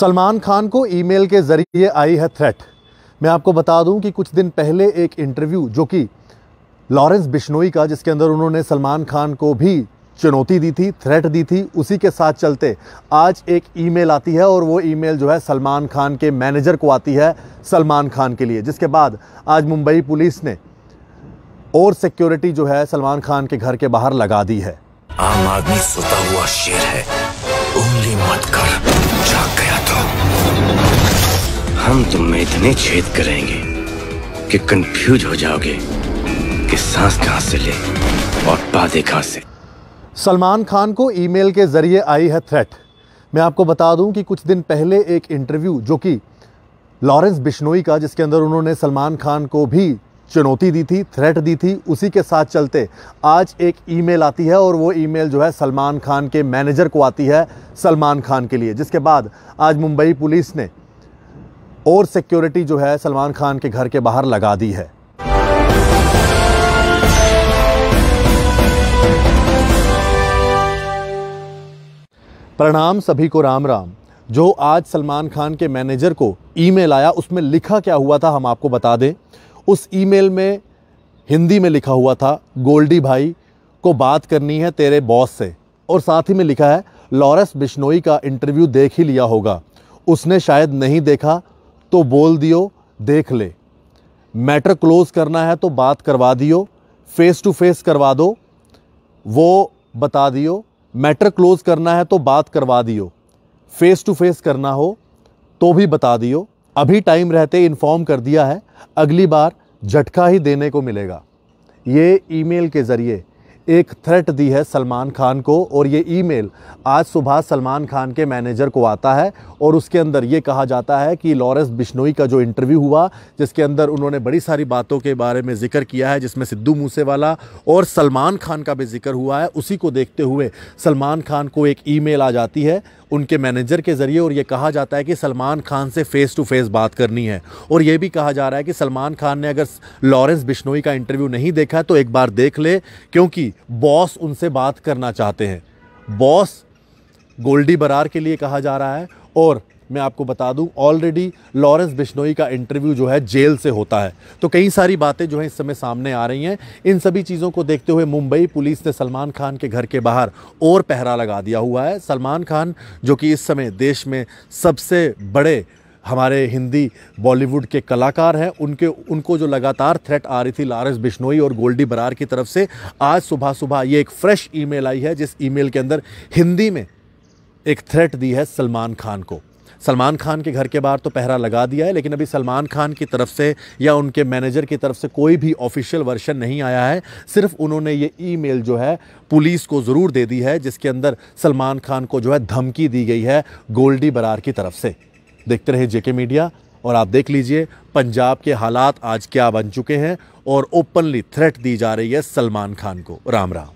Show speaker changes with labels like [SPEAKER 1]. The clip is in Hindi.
[SPEAKER 1] सलमान खान को ईमेल के ज़रिए आई है थ्रेट मैं आपको बता दूं कि कुछ दिन पहले एक इंटरव्यू जो कि लॉरेंस बिश्नोई का जिसके अंदर उन्होंने सलमान खान को भी चुनौती दी थी थ्रेट दी थी उसी के साथ चलते आज एक ईमेल आती है और वो ईमेल जो है सलमान खान के मैनेजर को आती है सलमान खान के लिए जिसके बाद आज मुंबई पुलिस ने और सिक्योरिटी जो है सलमान खान के घर के बाहर लगा दी है आम आदमी सोता हुआ शेर है उंगली मत कर जाग गया तो हम तुम्हें इतने छेद करेंगे कि कंफ्यूज हो जाओगे कि सांस कहां से ले और पादे कहां से सलमान खान को ईमेल के ज़रिए आई है थ्रेट मैं आपको बता दूं कि कुछ दिन पहले एक इंटरव्यू जो कि लॉरेंस बिश्नोई का जिसके अंदर उन्होंने सलमान खान को भी चुनौती दी थी थ्रेट दी थी उसी के साथ चलते आज एक ईमेल आती है और वो ईमेल जो है सलमान खान के मैनेजर को आती है सलमान खान के लिए जिसके बाद आज मुंबई पुलिस ने और सिक्योरिटी जो है सलमान खान के घर के बाहर लगा दी है प्रणाम सभी को राम राम जो आज सलमान खान के मैनेजर को ईमेल आया उसमें लिखा क्या हुआ था हम आपको बता दें उस ईमेल में हिंदी में लिखा हुआ था गोल्डी भाई को बात करनी है तेरे बॉस से और साथ ही में लिखा है लॉरेंस बिश्नोई का इंटरव्यू देख ही लिया होगा उसने शायद नहीं देखा तो बोल दियो देख ले मैटर क्लोज करना है तो बात करवा दियो फेस टू फेस करवा दो वो बता दियो मैटर क्लोज करना है तो बात करवा दियो फेस टू फेस करना हो तो भी बता दियो अभी टाइम रहते इन्फॉर्म कर दिया है अगली बार झटका ही देने को मिलेगा ये ईमेल के ज़रिए एक थ्रेट दी है सलमान खान को और ये ईमेल आज सुबह सलमान खान के मैनेजर को आता है और उसके अंदर ये कहा जाता है कि लॉरेंस बिश्नोई का जो इंटरव्यू हुआ जिसके अंदर उन्होंने बड़ी सारी बातों के बारे में जिक्र किया है जिसमें सिद्धू मूसेवाला और सलमान खान का भी जिक्र हुआ है उसी को देखते हुए सलमान खान को एक ई आ जाती है उनके मैनेजर के ज़रिए और ये कहा जाता है कि सलमान खान से फ़ेस टू फेस बात करनी है और ये भी कहा जा रहा है कि सलमान खान ने अगर लॉरेंस बिश्नोई का इंटरव्यू नहीं देखा तो एक बार देख ले क्योंकि बॉस उनसे बात करना चाहते हैं बॉस गोल्डी बरार के लिए कहा जा रहा है और मैं आपको बता दूं ऑलरेडी लॉरेंस बिश्नोई का इंटरव्यू जो है जेल से होता है तो कई सारी बातें जो हैं इस समय सामने आ रही हैं इन सभी चीज़ों को देखते हुए मुंबई पुलिस ने सलमान खान के घर के बाहर और पहरा लगा दिया हुआ है सलमान खान जो कि इस समय देश में सबसे बड़े हमारे हिंदी बॉलीवुड के कलाकार हैं उनके उनको जो लगातार थ्रेट आ रही थी लारस बिश्नोई और गोल्डी बरार की तरफ से आज सुबह सुबह ये एक फ़्रेश ईमेल आई है जिस ईमेल के अंदर हिंदी में एक थ्रेट दी है सलमान खान को सलमान खान के घर के बाहर तो पहरा लगा दिया है लेकिन अभी सलमान खान की तरफ से या उनके मैनेजर की तरफ से कोई भी ऑफिशियल वर्शन नहीं आया है सिर्फ उन्होंने ये ईमेल जो है पुलिस को ज़रूर दे दी है जिसके अंदर सलमान खान को जो है धमकी दी गई है गोल्डी बरार की तरफ से देखते रहे जेके मीडिया और आप देख लीजिए पंजाब के हालात आज क्या बन चुके हैं और ओपनली थ्रेट दी जा रही है सलमान खान को राम राम